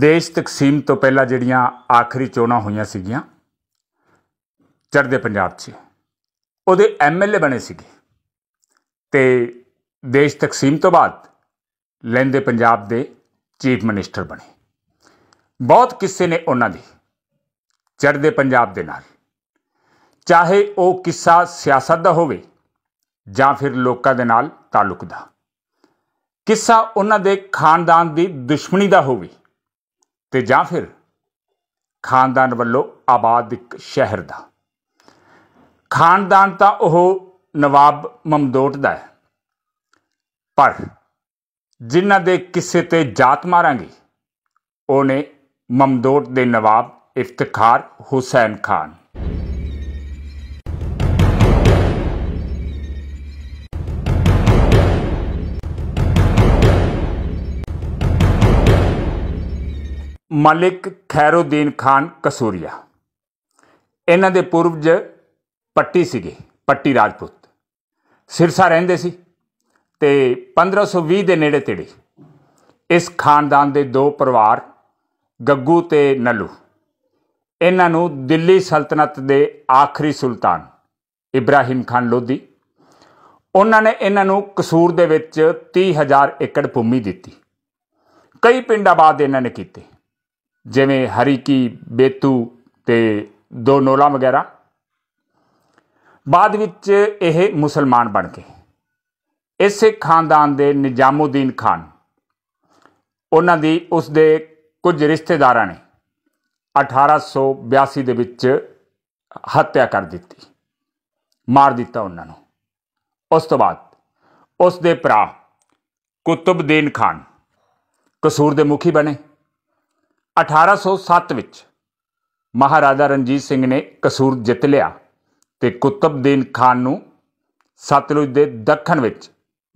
ਦੇਸ਼ ਤਕਸੀਮ ਤੋਂ ਪਹਿਲਾਂ ਜਿਹੜੀਆਂ ਆਖਰੀ ਚੋਣਾਂ ਹੋਈਆਂ ਸੀਗੀਆਂ ਚੜ੍ਹਦੇ ਪੰਜਾਬ 'ਚ ਉਹਦੇ ਐਮਐਲਏ ਬਣੇ ਸੀਗੇ ਤੇ ਦੇਸ਼ ਤਕਸੀਮ ਤੋਂ ਬਾਅਦ ਲੈਂਦੇ ਪੰਜਾਬ ਦੇ ਚੀਫ ਮਨਿਸਟਰ ਬਣੇ ਬਹੁਤ ਕਿੱਸੇ ਨੇ ਉਹਨਾਂ ਦੇ ਚੜ੍ਹਦੇ ਪੰਜਾਬ ਦੇ ਨਾਲ ਚਾਹੇ ਉਹ ਕਿੱਸਾ ਸਿਆਸਤ ਦਾ ਹੋਵੇ ਜਾਂ ਫਿਰ ਲੋਕਾਂ ਦੇ ਨਾਲ ਤਾਲੁਕ ਦਾ ਕਿੱਸਾ ਉਹਨਾਂ ਦੇ ਖਾਨਦਾਨ ਦੀ ਦੁਸ਼ਮਣੀ ਦਾ ਹੋਵੇ ਤੇ ਜਾਂ ਫਿਰ ਖਾਨਦਾਨ ਵੱਲੋਂ ਆਬਾਦ ਇੱਕ ਸ਼ਹਿਰ ਦਾ ਖਾਨਦਾਨ ਤਾਂ ਉਹ ਨਵਾਬ ਮਮਦੋਟ ਦਾ ਹੈ ਪਰ ਜਿਨ੍ਹਾਂ ਦੇ ਕਿਸੇ ਤੇ ਜਾਤ ਮਾਰਾਂਗੇ ਉਹਨੇ ਮਮਦੋਟ ਦੇ ਨਵਾਬ ਇਫਤਖਾਰ ਹੁਸੈਨ ਖਾਨ ਮਲਿਕ ਖੈਰੁਦੀਨ ਖਾਨ ਕਸੂਰੀਆ ਇਹਨਾਂ ਦੇ ਪੂਰਵਜ ਪੱਟੀ ਸੀਗੇ ਪੱਟੀ ਰਾਜਪੂਤ ਸਿਰਸਾ ਰਹਿੰਦੇ ਸੀ ਤੇ 1520 ਦੇ ਨੇੜੇ ਤੇੜੇ ਇਸ ਖਾਨਦਾਨ ਦੇ ਦੋ ਪਰਿਵਾਰ ਗੱਗੂ ਤੇ ਨਲੂ ਇਹਨਾਂ ਨੂੰ ਦਿੱਲੀ ਸਲਤਨਤ ਦੇ ਆਖਰੀ ਸੁਲਤਾਨ ਇਬਰਾਹਿਮ ਖਾਨ ਲੋਧੀ ਉਹਨਾਂ ਨੇ ਇਹਨਾਂ ਨੂੰ ਕਸੂਰ ਦੇ ਵਿੱਚ 30000 ਏਕੜ ਭੂਮੀ ਦਿੱਤੀ ਕਈ ਪਿੰਡ ਆਬਾਦ ਇਹਨਾਂ ਨੇ ਕੀਤੇ ਜਿਵੇਂ ਹਰੀਕੀ ਬੇਤੂ ਤੇ ਦੋ ਨੋਲਾ ਵਗੈਰਾ ਬਾਅਦ ਵਿੱਚ ਇਹ ਮੁਸਲਮਾਨ ਬਣ ਗਏ ਇਸੇ ਖਾਨਦਾਨ ਦੇ ਨਿਜ਼ਾਮੁਦੀਨ ਖਾਨ ਉਹਨਾਂ ਦੀ ਉਸ ਦੇ ਕੁਝ ਰਿਸ਼ਤੇਦਾਰਾਂ ਨੇ 1882 ਦੇ ਵਿੱਚ ਹੱਤਿਆ ਕਰ ਦਿੱਤੀ ਮਾਰ ਦਿੱਤਾ ਉਹਨਾਂ ਨੂੰ ਉਸ ਤੋਂ ਬਾਅਦ ਉਸ ਦੇ ਭਰਾ ਕੁਤਬਦੀਨ ਖਾਨ ਕਸੂਰ ਦੇ ਮੁਖੀ ਬਣੇ 1807 ਵਿੱਚ ਮਹਾਰਾਜਾ ਰਣਜੀਤ ਸਿੰਘ ਨੇ ਕਸੂਰ ਜਿੱਤ ਲਿਆ ਤੇ ਕੁਤਬਦੀਨ ਖਾਨ ਨੂੰ ਸਤਲੁਜ ਦੇ ਦੱਖਣ ਵਿੱਚ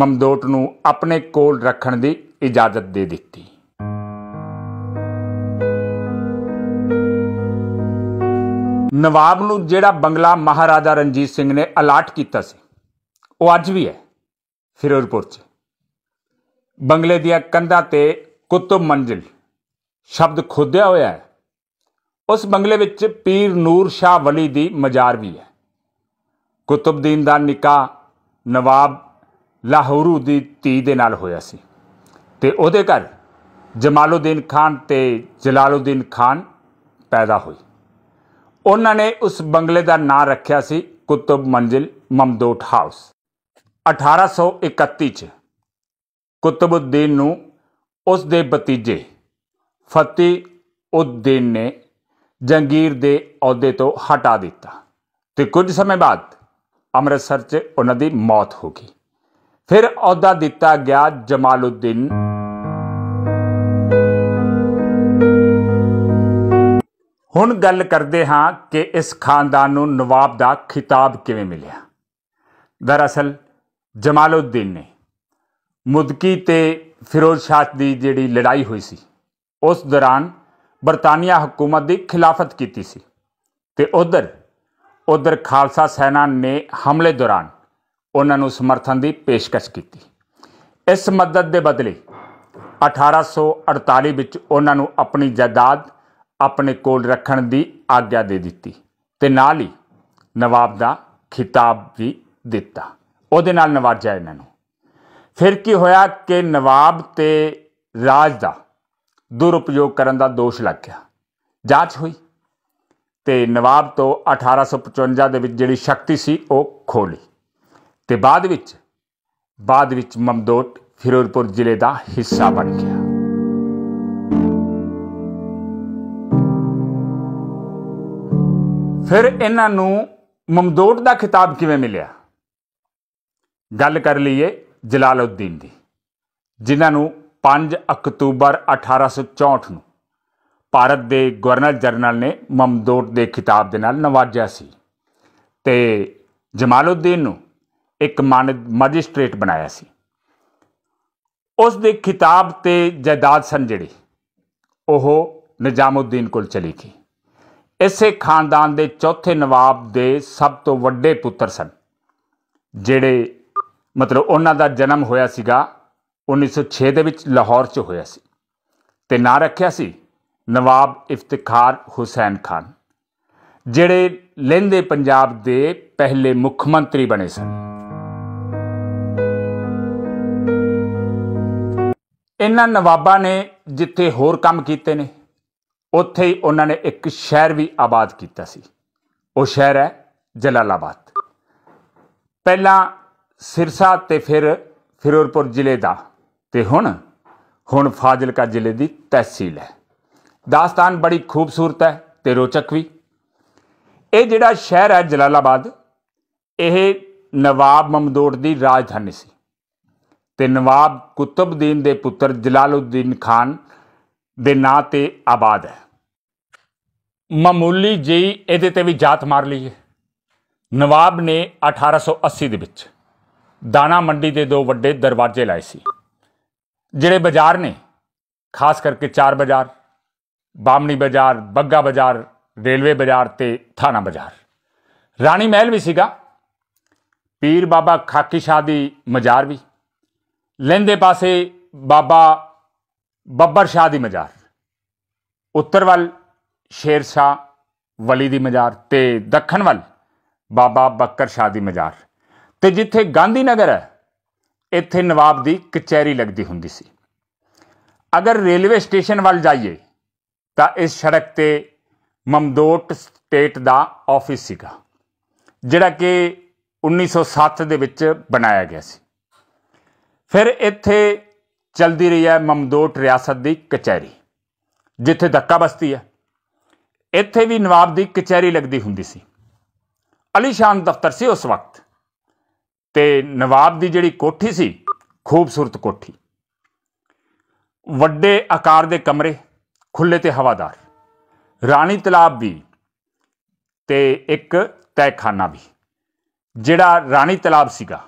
ਮਮਦੋਟ ਨੂੰ ਆਪਣੇ ਕੋਲ ਰੱਖਣ ਦੀ ਇਜਾਜ਼ਤ ਦੇ ਦਿੱਤੀ ਨਵਾਬ ਨੂੰ ਜਿਹੜਾ ਬੰਗਲਾ ਮਹਾਰਾਜਾ ਰਣਜੀਤ ਸਿੰਘ ਨੇ ਅਲਾਟ ਕੀਤਾ ਸੀ ਉਹ ਅੱਜ ਵੀ ਹੈ ਫਿਰੋਜ਼ਪੁਰ 'ਚ ਬੰਗਲੇ ਦੀਆਂ ਕੰਧਾਂ ਤੇ ਕੁਤਬ ਮੰਜ਼ਿਲ ਸ਼ਬਦ ਖੁੱਦਿਆ ਹੋਇਆ ਹੈ ਉਸ ਬੰਗਲੇ ਵਿੱਚ ਪੀਰ ਨੂਰ ਸ਼ਾਹ ਵਲੀ ਦੀ ਮਜ਼ਾਰ ਵੀ ਹੈ ਕੁਤਬਦੀਨ ਦਾ ਨਿਕਾਹ ਨਵਾਬ ਲਾਹੌਰੂ ਦੀ ਧੀ ਦੇ ਨਾਲ ਹੋਇਆ ਸੀ ਤੇ ਉਹਦੇ ਘਰ ਜਮਾਲਉਦੀਨ ਖਾਨ ਤੇ ਜਲਾਲਉਦੀਨ ਖਾਨ ਪੈਦਾ ਹੋਈ ਉਹਨਾਂ ਨੇ ਉਸ ਬੰਗਲੇ ਦਾ ਨਾਂ ਰੱਖਿਆ ਸੀ ਕੁਤਬ ਮੰਜ਼ਿਲ ਮਮਦੋਟ ਹਾਊਸ 1831 ਚ ਕੁਤਬਉਦੀਨ ਨੂੰ ਉਸ ਦੇ ਭਤੀਜੇ ਫਤਿਹ ਉਦਦੀਨ ਨੇ ਜੰਗੀਰ ਦੇ ਅਹੁਦੇ ਤੋਂ ਹਟਾ ਦਿੱਤਾ ਤੇ ਕੁਝ ਸਮੇਂ ਬਾਅਦ ਅੰਮ੍ਰਿਤਸਰ 'ਚ ਉਹਨਾਂ ਦੀ ਮੌਤ ਹੋ ਗਈ ਫਿਰ ਅਹੁਦਾ ਦਿੱਤਾ ਗਿਆ ਜਮਾਲਉਦਦੀਨ ਹੁਣ ਗੱਲ ਕਰਦੇ ਹਾਂ ਕਿ ਇਸ ਖਾਨਦਾਨ ਨੂੰ ਨਵਾਬ ਦਾ ਖਿਤਾਬ ਕਿਵੇਂ ਮਿਲਿਆ ਦਰਅਸਲ ਜਮਾਲਉਦਦੀਨ ਨੇ ਮੁਦਕੀ ਤੇ ਫਿਰੋਜ਼ ਸ਼ਾਹ ਦੀ ਜਿਹੜੀ ਲੜਾਈ ਹੋਈ ਸੀ ਉਸ ਦੌਰਾਨ ਬਰਤਾਨੀਆ ਹਕੂਮਤ ਦੀ ਖਿਲਾਫਤ ਕੀਤੀ ਸੀ ਤੇ ਉਧਰ ਉਧਰ ਖਾਲਸਾ ਸੈਨਾ ਨੇ ਹਮਲੇ ਦੌਰਾਨ ਉਹਨਾਂ ਨੂੰ ਸਮਰਥਨ ਦੀ ਪੇਸ਼ਕਸ਼ ਕੀਤੀ ਇਸ ਮਦਦ ਦੇ ਬਦਲੇ 1848 ਵਿੱਚ ਉਹਨਾਂ ਨੂੰ ਆਪਣੀ ਜਾਇਦਾਦ ਆਪਣੇ ਕੋਲ ਰੱਖਣ ਦੀ ਆਗਿਆ ਦੇ ਦਿੱਤੀ ਤੇ ਨਾਲ ਹੀ ਨਵਾਬ ਦਾ ਖਿਤਾਬ ਵੀ ਦਿੱਤਾ ਉਹਦੇ ਨਾਲ ਨਵਾਜਿਆ ਇਹਨਾਂ ਨੂੰ ਫਿਰ ਕੀ ਹੋਇਆ ਕਿ ਨਵਾਬ ਤੇ ਰਾਜ ਦਾ ਦੁਰਉਪਯੋਗ ਕਰਨ ਦਾ ਦੋਸ਼ ਲੱਗ ਗਿਆ ਜਾਂਚ ਹੋਈ ਤੇ ਨਵਾਬ ਤੋਂ 1855 ਦੇ ਵਿੱਚ ਜਿਹੜੀ ਸ਼ਕਤੀ ਸੀ ਉਹ ਖੋਲੀ ਤੇ ਬਾਅਦ ਵਿੱਚ ਬਾਅਦ ਵਿੱਚ ਮਮਦੋਟ ਫਿਰੋਜ਼ਪੁਰ ਜ਼ਿਲ੍ਹੇ ਦਾ ਹਿੱਸਾ ਬਣ ਗਿਆ ਫਿਰ ਇਹਨਾਂ ਨੂੰ ਮਮਦੋਟ ਦਾ ਖਿਤਾਬ ਕਿਵੇਂ ਮਿਲਿਆ ਗੱਲ ਕਰ ਲਈਏ ਜਲਾਲਉਦੀਨ ਦੀ ਜਿਨ੍ਹਾਂ ਨੂੰ 5 ਅਕਤੂਬਰ 1864 ਨੂੰ ਭਾਰਤ ਦੇ ਗਵਰਨਰ ਜਨਰਲ ਨੇ ਮਮਦੋਟ ਦੇ ਖਿਤਾਬ ਦੇ ਨਾਲ ਨਵਾਜਿਆ ਸੀ ਤੇ ਜਮਾਲਉਦੀਨ ਨੂੰ ਇੱਕ ਮੈਜਿਸਟ੍ਰੇਟ ਬਣਾਇਆ ਸੀ ਉਸ ਦੇ ਖਿਤਾਬ ਤੇ ਜਾਇਦਾਦ ਸਨ ਜਿਹੜੀ ਉਹ ਨਿਜ਼ਾਮਉਦੀਨ ਕੋਲ ਚਲੀ ਗਈ ਇਸੇ ਖਾਨਦਾਨ ਦੇ ਚੌਥੇ ਨਵਾਬ ਦੇ ਸਭ ਤੋਂ ਵੱਡੇ ਪੁੱਤਰ ਸਨ ਜਿਹੜੇ ਮਤਲਬ ਉਹਨਾਂ ਦਾ ਜਨਮ ਹੋਇਆ ਸੀਗਾ 1906 ਦੇ ਵਿੱਚ ਲਾਹੌਰ 'ਚ ਹੋਇਆ ਸੀ ਤੇ ਨਾਂ ਰੱਖਿਆ ਸੀ ਨਵਾਬ ਇਫਤਖਾਰ ਹੁਸੈਨ ਖਾਨ ਜਿਹੜੇ ਲਹਿੰਦੇ ਪੰਜਾਬ ਦੇ ਪਹਿਲੇ ਮੁੱਖ ਮੰਤਰੀ ਬਣੇ ਸਨ ਇਹਨਾਂ ਨਵਾਬਾਂ ਨੇ ਜਿੱਥੇ ਹੋਰ ਕੰਮ ਕੀਤੇ ਨੇ ਉੱਥੇ ਹੀ ਉਹਨਾਂ ਨੇ ਇੱਕ ਸ਼ਹਿਰ ਵੀ ਆਬਾਦ ਕੀਤਾ ਸੀ ਉਹ ਸ਼ਹਿਰ ਹੈ ਜਲਾਲਾਬਾਦ ਪਹਿਲਾਂ ਸਿਰਸਾ ਤੇ ਫਿਰ ਫਿਰੋਜ਼ਪੁਰ ਜ਼ਿਲ੍ਹੇ ਦਾ ਤੇ ਹੁਣ ਹੁਣ ਫਾਜ਼ਿਲਕਾ ਜ਼ਿਲ੍ਹੇ ਦੀ ਤਹਿਸੀਲ ਹੈ ਦਾਸਤਾਨ ਬੜੀ ਖੂਬਸੂਰਤ ਹੈ ਤੇ ਰੋਚਕ ਵੀ ਇਹ ਜਿਹੜਾ ਸ਼ਹਿਰ ਹੈ ਜਲਾਲਾਬਾਦ ਇਹ ਨਵਾਬ ਮਮਦੋੜ ਦੀ ਰਾਜਧਾਨੀ ਸੀ ਤੇ ਨਵਾਬ ਕੁਤਬਦੀਨ ਦੇ ਪੁੱਤਰ ਜਲਾਲਉਦੀਨ ਖਾਨ ਦੇ ਨਾਂ ਤੇ ਆਬਾਦ ਹੈ ਮਾਮੂਲੀ ਜਿਹੀ ਇਹਦੇ ਤੇ ਵੀ ਜਾਤ ਮਾਰ ਲਈ ਹੈ ਨਵਾਬ ਨੇ 1880 ਦੇ ਵਿੱਚ ਦਾਣਾ ਮੰਡੀ ਦੇ ਦੋ ਵੱਡੇ ਦਰਵਾਜ਼ੇ ਲਾਏ ਸੀ ਜਿਹੜੇ ਬਾਜ਼ਾਰ ਨੇ ਖਾਸ ਕਰਕੇ ਚਾਰ ਬਾਜ਼ਾਰ ਬਾਮਣੀ ਬਾਜ਼ਾਰ ਬੱਗਾ ਬਾਜ਼ਾਰ ਰੇਲਵੇ ਬਾਜ਼ਾਰ ਤੇ ਥਾਣਾ ਬਾਜ਼ਾਰ ਰਾਣੀ ਮਹਿਲ ਵੀ ਸੀਗਾ ਪੀਰ ਬਾਬਾ ਖਾਕੀ ਸ਼ਾਹ ਦੀ ਮਜ਼ਾਰ ਵੀ ਲੈਂਦੇ ਪਾਸੇ ਬਾਬਾ ਬੱਬਰ ਸ਼ਾਹ ਦੀ ਮਜ਼ਾਰ ਉੱਤਰ ਵੱਲ ਸ਼ੇਰ ਸ਼ਾਹ ਵਲੀ ਦੀ ਮਜ਼ਾਰ ਤੇ ਦੱਖਣ ਵੱਲ ਬਾਬਾ ਬੱਕਰ ਸ਼ਾਹ ਦੀ ਮਜ਼ਾਰ ਤੇ ਜਿੱਥੇ ਗਾਂਧੀ ਨਗਰ ਹੈ ਇੱਥੇ ਨਵਾਬ ਦੀ ਕਚਹਿਰੀ ਲੱਗਦੀ ਹੁੰਦੀ ਸੀ ਅਗਰ ਰੇਲਵੇ ਸਟੇਸ਼ਨ ਵੱਲ ਜਾਈਏ ਤਾਂ ਇਸ ਸੜਕ ਤੇ ਮਮਦੋਟ ਸਟੇਟ ਦਾ ਆਫਿਸ ਸੀਗਾ ਜਿਹੜਾ ਕਿ 1907 ਦੇ ਵਿੱਚ ਬਣਾਇਆ ਗਿਆ ਸੀ ਫਿਰ ਇੱਥੇ ਚਲਦੀ ਰਹੀ ਹੈ ਮਮਦੋਟ ਰਿਆਸਤ ਦੀ ਕਚਹਿਰੀ ਜਿੱਥੇ ਧੱਕਾ ਬਸਤੀ ਹੈ ਇੱਥੇ ਵੀ ਨਵਾਬ ਦੀ ਕਚਹਿਰੀ ਲੱਗਦੀ ਹੁੰਦੀ ਸੀ ਅਲੀਸ਼ਾਨ ਦਫ਼ਤਰ ਸੀ ਉਸ ਵਕਤ ਤੇ ਨਵਾਬ ਦੀ ਜਿਹੜੀ ਕੋਠੀ ਸੀ ਖੂਬਸੂਰਤ ਕੋਠੀ ਵੱਡੇ ਆਕਾਰ ਦੇ ਕਮਰੇ ਖੁੱਲੇ ਤੇ ਹਵਾਦਾਰ ਰਾਣੀ ਤਲਾਬ ਵੀ ਤੇ ਇੱਕ ਤਹਿਖਾਨਾ ਵੀ ਜਿਹੜਾ ਰਾਣੀ ਤਲਾਬ ਸੀਗਾ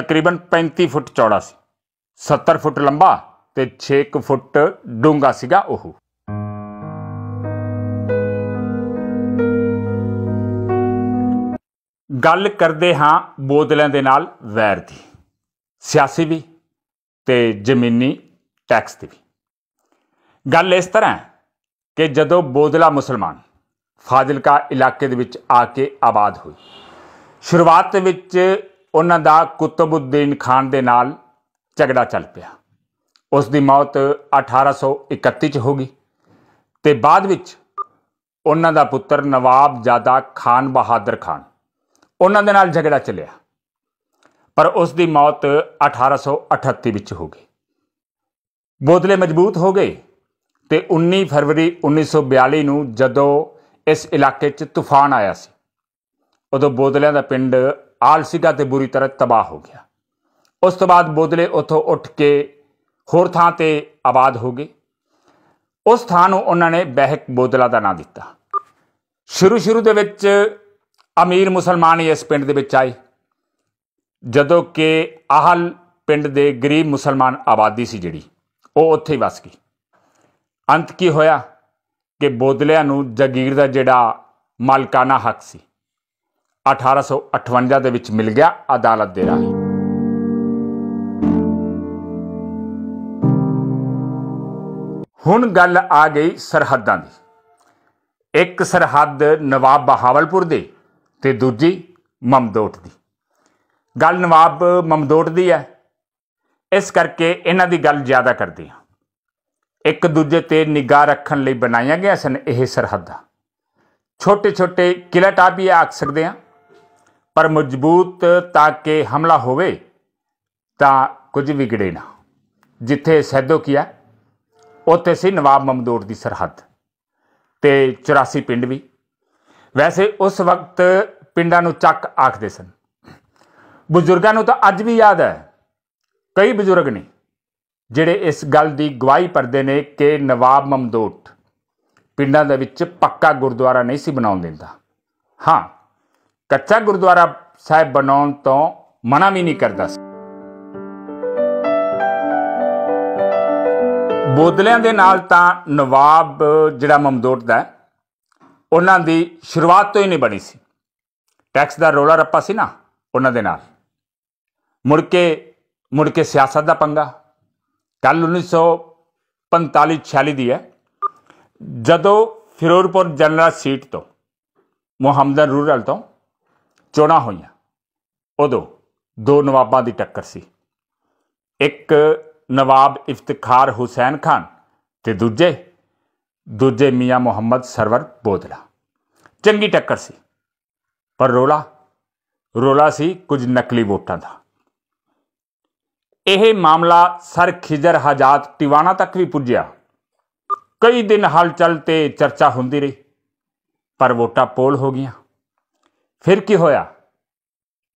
ਤਕਰੀਬਨ 35 ਫੁੱਟ ਚੌੜਾ ਸੀ 70 ਫੁੱਟ ਲੰਬਾ ਤੇ 6 ਫੁੱਟ ਡੂੰਘਾ ਸੀਗਾ ਉਹ ਗੱਲ ਕਰਦੇ ਹਾਂ ਬੋਤਲਾਂ ਦੇ ਨਾਲ ਵੈਰ ਦੀ ਸਿਆਸੀ ਵੀ ਤੇ ਜ਼ਮੀਨੀ ਟੈਕਸ ਦੀ ਵੀ ਗੱਲ ਇਸ ਤਰ੍ਹਾਂ ਹੈ ਕਿ ਜਦੋਂ ਬੋਦਲਾ ਮੁਸਲਮਾਨ ਫਾਜ਼ਿਲਕਾ ਇਲਾਕੇ ਦੇ ਵਿੱਚ ਆ ਕੇ ਆਬਾਦ ਹੋਈ ਸ਼ੁਰੂਆਤ ਦੇ ਵਿੱਚ ਉਹਨਾਂ ਦਾ ਕੁਤਬਉদ্দিন ਖਾਨ ਦੇ ਨਾਲ ਝਗੜਾ ਚੱਲ ਪਿਆ ਉਸ ਦੀ ਮੌਤ 1831 ਚ ਹੋ ਗਈ ਤੇ ਬਾਅਦ ਵਿੱਚ ਉਹਨਾਂ ਦਾ ਪੁੱਤਰ ਨਵਾਬ ਜਾਦਾ ਖਾਨ ਬਹਾਦਰ ਖਾਨ ਉਹਨਾਂ ਦੇ ਨਾਲ ਝਗੜਾ ਚੱਲਿਆ ਪਰ ਉਸ ਦੀ ਮੌਤ 1838 ਵਿੱਚ ਹੋ ਗਈ ਬੋਦਲੇ ਮਜ਼ਬੂਤ ਹੋ ਗਏ ਤੇ 19 ਫਰਵਰੀ 1942 ਨੂੰ ਜਦੋਂ ਇਸ ਇਲਾਕੇ 'ਚ ਤੂਫਾਨ ਆਇਆ ਸੀ ਉਦੋਂ ਬੋਦਲਿਆਂ ਦਾ ਪਿੰਡ ਆਲਸੀਗਾ ਤੇ ਬੁਰੀ ਤਰ੍ਹਾਂ ਤਬਾਹ ਹੋ ਗਿਆ ਉਸ ਤੋਂ ਬਾਅਦ ਬੋਦਲੇ ਉੱਥੋਂ ਉੱਠ ਕੇ ਹੋਰ ਥਾਂ ਤੇ ਆਬਾਦ ਹੋ ਗਏ ਉਸ ਥਾਂ ਨੂੰ ਉਹਨਾਂ ਨੇ ਬਹਿਕ ਬੋਦਲਾ ਦਾ ਨਾਂ ਦਿੱਤਾ ਸ਼ੁਰੂ ਸ਼ੁਰੂ ਦੇ ਵਿੱਚ ਅਮੀਰ ਮੁਸਲਮਾਨ ਇਸ ਪਿੰਡ ਦੇ ਵਿੱਚ ਆਏ ਜਦੋਂ ਕਿ ਆਹਲ ਪਿੰਡ ਦੇ ਗਰੀਬ ਮੁਸਲਮਾਨ ਆਬਾਦੀ ਸੀ ਜਿਹੜੀ ਉਹ ਉੱਥੇ ਹੀ ਵਸ ਗਈ ਅੰਤ ਕੀ ਹੋਇਆ ਕਿ ਬੋਦਲਿਆਂ ਨੂੰ ਜਗੀਰ ਦਾ ਜਿਹੜਾ ਮਾਲਕਾਨਾ ਹੱਕ ਸੀ 1858 ਦੇ ਵਿੱਚ ਮਿਲ ਗਿਆ ਅਦਾਲਤ ਦੇ ਰਾਹੀਂ ਹੁਣ ਗੱਲ ਆ ਗਈ ਸਰਹੱਦਾਂ ਦੀ ਇੱਕ ਸਰਹੱਦ ਨਵਾਬ ਬਹਾਵਲਪੁਰ ਦੇ ਤੇ ਦੂਜੀ ਮਮਦੋਟ ਦੀ ਗੱਲ ਨਵਾਬ ਮਮਦੋਟ ਦੀ ਹੈ ਇਸ ਕਰਕੇ ਇਹਨਾਂ ਦੀ ਗੱਲ ਜ਼ਿਆਦਾ ਕਰਦੇ ਹਾਂ ਇੱਕ ਦੂਜੇ ਤੇ ਨਿਗਾਹ ਰੱਖਣ ਲਈ ਬਣਾਇਆ ਗਿਆ ਸਨ ਇਹ ਸਰਹੱਦਾਂ ਛੋਟੇ-ਛੋਟੇ ਟਾਪ ਵੀ ਆਖ ਸਕਦੇ ਹਾਂ ਪਰ ਮਜ਼ਬੂਤ ਤਾਂ ਕਿ ਹਮਲਾ ਹੋਵੇ ਤਾਂ ਕੁਝ ਵਿਗੜੇ ਨਾ ਜਿੱਥੇ ਸੈਦੋ ਕੀਆ ਉੱਥੇ ਸੀ ਨਵਾਬ ਮਮਦੋਟ ਦੀ ਸਰਹੱਦ ਤੇ 84 ਪਿੰਡ ਵੀ ਵੈਸੇ ਉਸ ਵਕਤ ਪਿੰਡਾਂ ਨੂੰ ਚੱਕ ਆਖਦੇ ਸਨ ਬਜ਼ੁਰਗਾਂ ਨੂੰ ਤਾਂ ਅੱਜ ਵੀ ਯਾਦ ਹੈ ਕਈ ਬਜ਼ੁਰਗ ਨੇ ਜਿਹੜੇ ਇਸ ਗੱਲ ਦੀ ਗਵਾਹੀ ਪਰਦੇ ਨੇ ਕਿ ਨਵਾਬ ਮਮਦੋਟ ਪਿੰਡਾਂ ਦੇ ਵਿੱਚ ਪੱਕਾ ਗੁਰਦੁਆਰਾ ਨਹੀਂ ਸੀ ਬਣਾਉਣ ਦਿੰਦਾ ਹਾਂ ਕੱਚਾ ਗੁਰਦੁਆਰਾ ਸਾਹਿਬ ਬਣਾਉਣ ਤੋਂ ਮਨਾ ਵੀ ਨਹੀਂ ਕਰਦਾ ਸੀ ਬੋਦਲਿਆਂ ਦੇ ਨਾਲ ਤਾਂ ਨਵਾਬ ਜਿਹੜਾ ਮਮਦੋਟ ਦਾ ਉਹਨਾਂ ਦੀ ਸ਼ੁਰੂਆਤ ਤੋਂ ਹੀ ਨਹੀਂ ਬਣੀ ਸੀ ਟੈਕਸ ਦਾ ਰੋਲਾ ਰੱਪਾ ਸੀ ਨਾ ਉਹਨਾਂ ਦੇ ਨਾਲ ਮੁੜ ਕੇ ਮੁੜ ਕੇ ਸਿਆਸਤ ਦਾ ਪੰਗਾ ਕੱਲ 1945 46 ਦੀ ਹੈ ਜਦੋਂ ਫਿਰੋਜ਼ਪੁਰ ਜਨਰਲ ਸੀਟ ਤੋਂ ਮੁਹੰਮਦਨ ਰੂਰਲ ਤੋਂ ਚੋਣਾ ਹੋਈਆਂ ਉਦੋਂ ਦੋ ਨਵਾਬਾਂ ਦੀ ਟੱਕਰ ਸੀ ਇੱਕ ਨਵਾਬ ਇਫਤਖਾਰ ਹੁਸੈਨ ਖਾਨ ਤੇ ਦੂਜੇ ਦੂਜੇ ਮੀਆਂ ਮੁਹੰਮਦ ਸਰਵਰ ਬੋਦਲਾ ਚੰਗੀ ਟੱਕਰ ਸੀ ਪਰ ਰੋਲਾ ਰੋਲਾ ਸੀ ਕੁਝ ਨਕਲੀ ਵੋਟਾਂ ਦਾ ਇਹ ਮਾਮਲਾ ਸਰ ਖਿਜਰ ਹਜਾਤ ਟਿਵਾਣਾ ਤੱਕ ਵੀ ਪੁੱਜਿਆ ਕਈ ਦਿਨ ਹਲਚਲ ਤੇ ਚਰਚਾ ਹੁੰਦੀ ਰਹੀ ਪਰ ਵੋਟਾਂ ਪੋਲ ਹੋ ਗਈਆਂ ਫਿਰ ਕੀ ਹੋਇਆ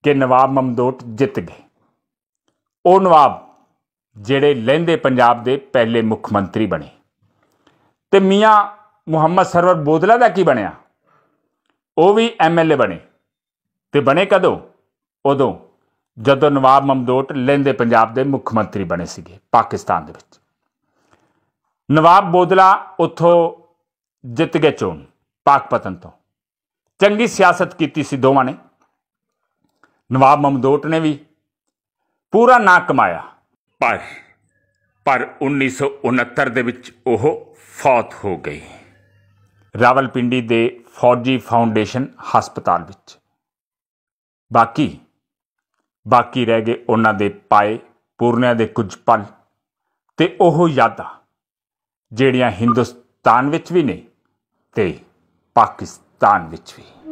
ਕਿ ਨਵਾਬ ਮਮਦੋਟ ਜਿੱਤ ਗਏ ਉਹ ਨਵਾਬ ਜਿਹੜੇ ਲਹਿੰਦੇ ਪੰਜਾਬ ਦੇ ਪਹਿਲੇ ਮੁੱਖ ਮੰਤਰੀ ਬਣੇ ਤੇ ਮੀਆਂ ਮੁਹੰਮਦ ਸਰਵਰ ਬੋਦਲਾ ਦਾ ਕੀ ਬਣਿਆ ਉਹ ਵੀ ਐਮਐਲਏ ਬਣੇ ਤੇ ਬਣੇ ਕਦੋਂ ਉਦੋਂ ਜਦੋਂ ਨਵਾਬ ਮਮਦੋਟ ਲੈਂਦੇ ਪੰਜਾਬ ਦੇ ਮੁੱਖ ਮੰਤਰੀ ਬਣੇ ਸੀਗੇ ਪਾਕਿਸਤਾਨ ਦੇ ਵਿੱਚ ਨਵਾਬ ਬੋਦਲਾ ਉਥੋਂ ਜਿੱਤ ਗਏ ਚੋਣ ਪਾਕ ਪਤਨ ਤੋਂ ਚੰਗੀ ਸਿਆਸਤ ਕੀਤੀ ਸੀ ਦੋਵਾਂ ਨੇ ਨਵਾਬ ਮਮਦੋਟ ਨੇ ਵੀ ਪੂਰਾ ਨਾਂ ਕਮਾਇਆ ਪਰ ਪਰ 1969 ਦੇ ਵਿੱਚ ਉਹ ਫੌਤ ਹੋ ਗਈ ਰਾਵਲਪਿੰਡੀ ਦੇ ਫੌਜੀ ਫਾਊਂਡੇਸ਼ਨ ਹਸਪਤਾਲ ਵਿੱਚ ਬਾਕੀ ਬਾਕੀ ਰਹਿ ਗਏ ਉਹਨਾਂ ਦੇ ਪਾਏ ਪੂਰਨਿਆਂ ਦੇ ਕੁਝ ਪਲ ਤੇ ਉਹ ਯਾਦਾਂ ਜਿਹੜੀਆਂ ਹਿੰਦੁਸਤਾਨ ਵਿੱਚ ਵੀ ਨੇ ਤੇ ਪਾਕਿਸਤਾਨ ਵਿੱਚ ਵੀ